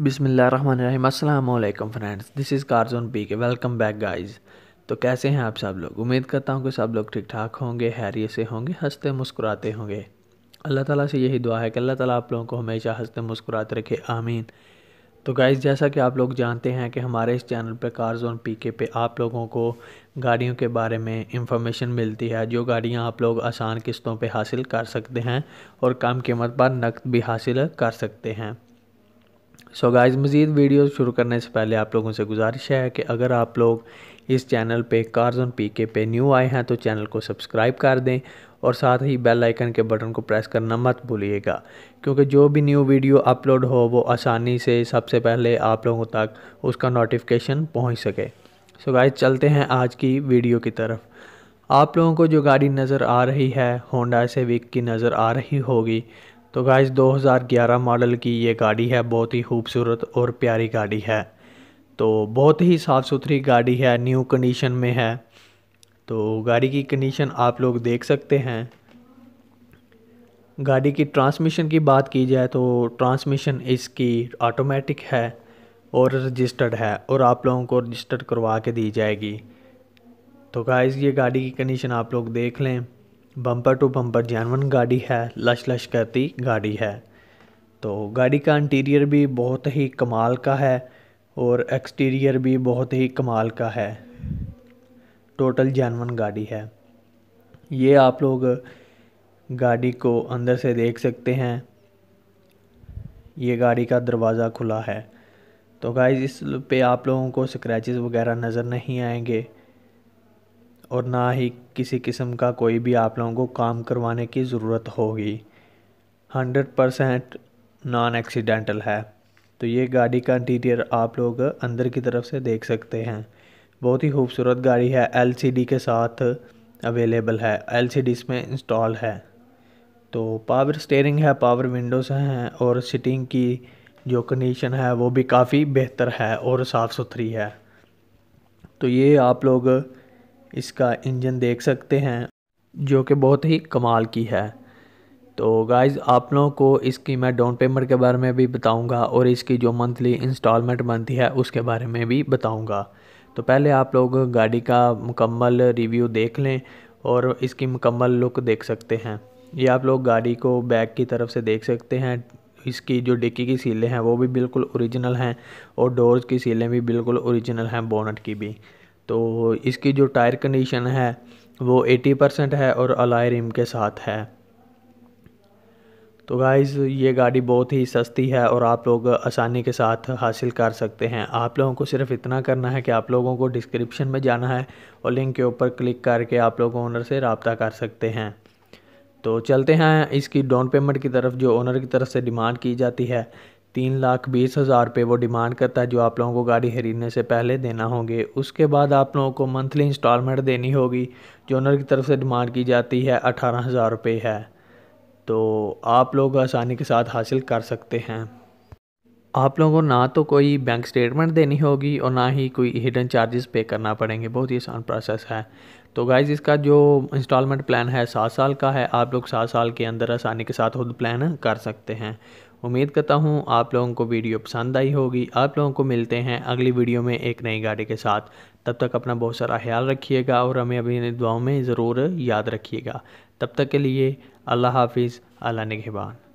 बिसमीम अल्लाम friends this is car zone P K welcome back guys तो कैसे हैं आप सब लोग उम्मीद करता हूँ कि सब लोग ठीक ठाक होंगे हैरियत से होंगे हंसते मुस्कुराते होंगे अल्लाह ताला से यही दुआ है कि अल्लाह ताला आप लोगों को हमेशा हंसते मुस्कुराते रखे आमीन तो गाइज़ जैसा कि आप लोग जानते हैं कि हमारे इस चैनल पर कारजोन पी के पे आप लोगों को गाड़ियों के बारे में इंफॉर्मेशन मिलती है जो गाड़ियाँ आप लोग आसान किस्तों पर हासिल कर सकते हैं और कम कीमत पर नकद भी हासिल कर सकते हैं सो गाइज मज़ीद वीडियो शुरू करने से पहले आप लोगों से गुजारिश है कि अगर आप लोग इस चैनल पे कार्स ऑन पी के पे न्यू आए हैं तो चैनल को सब्सक्राइब कर दें और साथ ही बेल आइकन के बटन को प्रेस करना मत भूलिएगा क्योंकि जो भी न्यू वीडियो अपलोड हो वो आसानी से सबसे पहले आप लोगों तक उसका नोटिफिकेशन पहुंच सके सो गाइज चलते हैं आज की वीडियो की तरफ आप लोगों को जो गाड़ी नज़र आ रही है होंडा से विक की नज़र आ रही होगी तो गाइस 2011 मॉडल की ये गाड़ी है बहुत ही खूबसूरत और प्यारी गाड़ी है तो बहुत ही साफ़ सुथरी गाड़ी है न्यू कंडीशन में है तो गाड़ी की कंडीशन आप लोग देख सकते हैं गाड़ी की ट्रांसमिशन की बात की जाए तो ट्रांसमिशन इसकी ऑटोमेटिक है और रजिस्टर्ड है और आप लोगों को रजिस्टर्ड करवा के दी जाएगी तो गाइज़ ये गाड़ी की कंडीशन आप लोग देख लें बम्पर टू बम्पर जैनवन गाड़ी है लश लश करती गाड़ी है तो गाड़ी का इंटीरियर भी बहुत ही कमाल का है और एक्सटीरियर भी बहुत ही कमाल का है टोटल जैनवन गाड़ी है ये आप लोग गाड़ी को अंदर से देख सकते हैं ये गाड़ी का दरवाज़ा खुला है तो गाइज इस पे आप लोगों को स्क्रैचेस वगैरह नज़र नहीं आएंगे और ना ही किसी किस्म का कोई भी आप लोगों को काम करवाने की ज़रूरत होगी हंड्रेड परसेंट नॉन एक्सीडेंटल है तो ये गाड़ी का इंटीरियर आप लोग अंदर की तरफ से देख सकते हैं बहुत ही खूबसूरत गाड़ी है एलसीडी के साथ अवेलेबल है एल इसमें इंस्टॉल है तो पावर स्टेयरिंग है पावर विंडोज़ हैं और सिटिंग की जो कंडीशन है वो भी काफ़ी बेहतर है और साफ़ सुथरी है तो ये आप लोग इसका इंजन देख सकते हैं जो कि बहुत ही कमाल की है तो गाइज़ आप लोगों को इसकी मैं डाउन पेमेंट के बारे में भी बताऊंगा और इसकी जो मंथली इंस्टॉलमेंट बनती है उसके बारे में भी बताऊंगा तो पहले आप लोग गाड़ी का मुकम्मल रिव्यू देख लें और इसकी मुकम्मल लुक देख सकते हैं ये आप लोग गाड़ी को बैक की तरफ से देख सकते हैं इसकी जो डिक्की की सीलें हैं वो भी बिल्कुल ओरिजिनल हैं और डोर्स की सीलें भी बिल्कुल ओरिजिनल हैं बोनट की भी तो इसकी जो टायर कंडीशन है वो 80 परसेंट है और अलाय रिम के साथ है तो गाइज़ ये गाड़ी बहुत ही सस्ती है और आप लोग आसानी के साथ हासिल कर सकते हैं आप लोगों को सिर्फ इतना करना है कि आप लोगों को डिस्क्रिप्शन में जाना है और लिंक के ऊपर क्लिक करके आप लोग ओनर से रबता कर सकते हैं तो चलते हैं इसकी डाउन पेमेंट की तरफ जो ओनर की तरफ से डिमांड की जाती है तीन लाख बीस हज़ार रुपये वो डिमांड करता है जो आप लोगों को गाड़ी खरीदने से पहले देना होंगे उसके बाद आप लोगों को मंथली इंस्टॉलमेंट देनी होगी जो ओनर की तरफ से डिमांड की जाती है अठारह हज़ार रुपये है तो आप लोग आसानी के साथ हासिल कर सकते हैं आप लोगों को ना तो कोई बैंक स्टेटमेंट देनी होगी और ना ही कोई हिडन चार्जेस पे करना पड़ेंगे बहुत ही आसान प्रोसेस है तो गाइज़ इसका जो इंस्टॉलमेंट प्लान है सात साल का है आप लोग सात साल के अंदर आसानी के साथ खुद प्लान कर सकते हैं उम्मीद करता हूँ आप लोगों को वीडियो पसंद आई होगी आप लोगों को मिलते हैं अगली वीडियो में एक नई गाड़ी के साथ तब तक अपना बहुत सारा ख्याल रखिएगा और हमें अपनी दुआओं में ज़रूर याद रखिएगा तब तक के लिए अल्लाह हाफिज़ अल्लाह निगहबान